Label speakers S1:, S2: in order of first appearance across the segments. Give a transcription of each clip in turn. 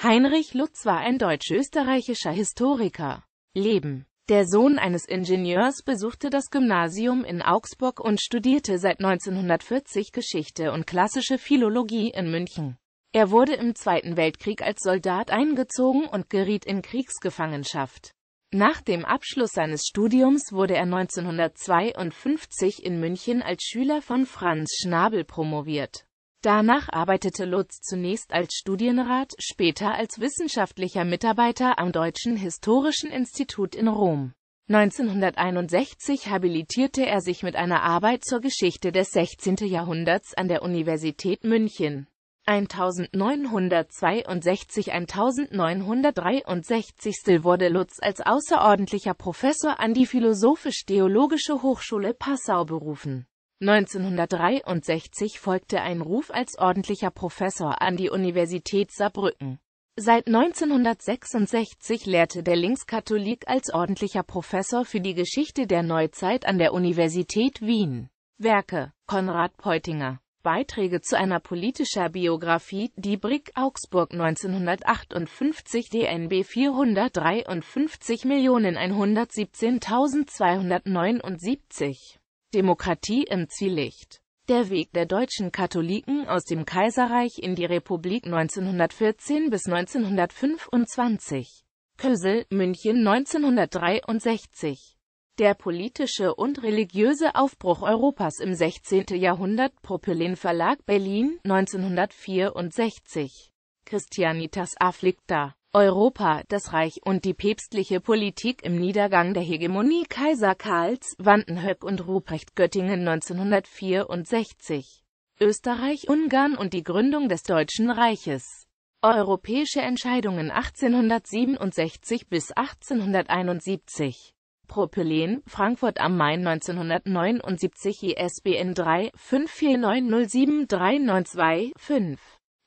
S1: Heinrich Lutz war ein deutsch-österreichischer Historiker. Leben der Sohn eines Ingenieurs besuchte das Gymnasium in Augsburg und studierte seit 1940 Geschichte und klassische Philologie in München. Er wurde im Zweiten Weltkrieg als Soldat eingezogen und geriet in Kriegsgefangenschaft. Nach dem Abschluss seines Studiums wurde er 1952 in München als Schüler von Franz Schnabel promoviert. Danach arbeitete Lutz zunächst als Studienrat, später als wissenschaftlicher Mitarbeiter am Deutschen Historischen Institut in Rom. 1961 habilitierte er sich mit einer Arbeit zur Geschichte des 16. Jahrhunderts an der Universität München. 1962-1963 wurde Lutz als außerordentlicher Professor an die Philosophisch-Theologische Hochschule Passau berufen 1963 folgte ein Ruf als ordentlicher Professor an die Universität Saarbrücken. Seit 1966 lehrte der Linkskatholik als ordentlicher Professor für die Geschichte der Neuzeit an der Universität Wien. Werke Konrad Peutinger Beiträge zu einer politischer Biografie, die Brick Augsburg 1958 DNB 453 Millionen 117.279 Demokratie im Zwielicht Der Weg der deutschen Katholiken aus dem Kaiserreich in die Republik 1914 bis 1925 Kösel, München 1963 Der politische und religiöse Aufbruch Europas im 16. Jahrhundert Propylen Verlag, Berlin 1964 Christianitas afflicta. Europa, das Reich und die päpstliche Politik im Niedergang der Hegemonie Kaiser Karls, Wandenhöck und Ruprecht Göttingen 1964. Österreich-Ungarn und die Gründung des Deutschen Reiches. Europäische Entscheidungen 1867 bis 1871. Propylen, Frankfurt am Main 1979 ISBN 3 549073925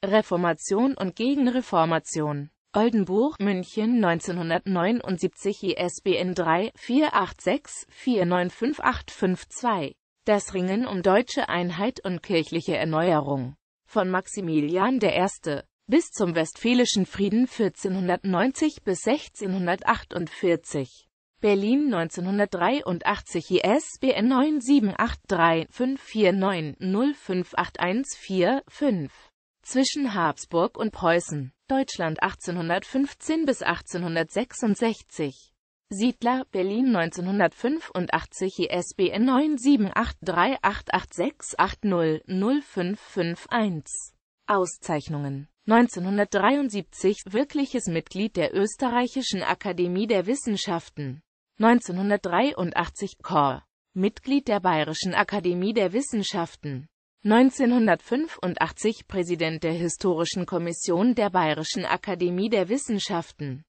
S1: Reformation und Gegenreformation. Oldenburg, München 1979 ISBN 3 486 495852 Das Ringen um deutsche Einheit und kirchliche Erneuerung von Maximilian I. bis zum Westfälischen Frieden 1490 bis 1648 Berlin 1983 ISBN 9783 978354905814 5 zwischen Habsburg und Preußen, Deutschland 1815 bis 1866. Siedler, Berlin 1985, ISBN 9783886800551. Auszeichnungen 1973 Wirkliches Mitglied der Österreichischen Akademie der Wissenschaften 1983 Chor Mitglied der Bayerischen Akademie der Wissenschaften 1985 Präsident der Historischen Kommission der Bayerischen Akademie der Wissenschaften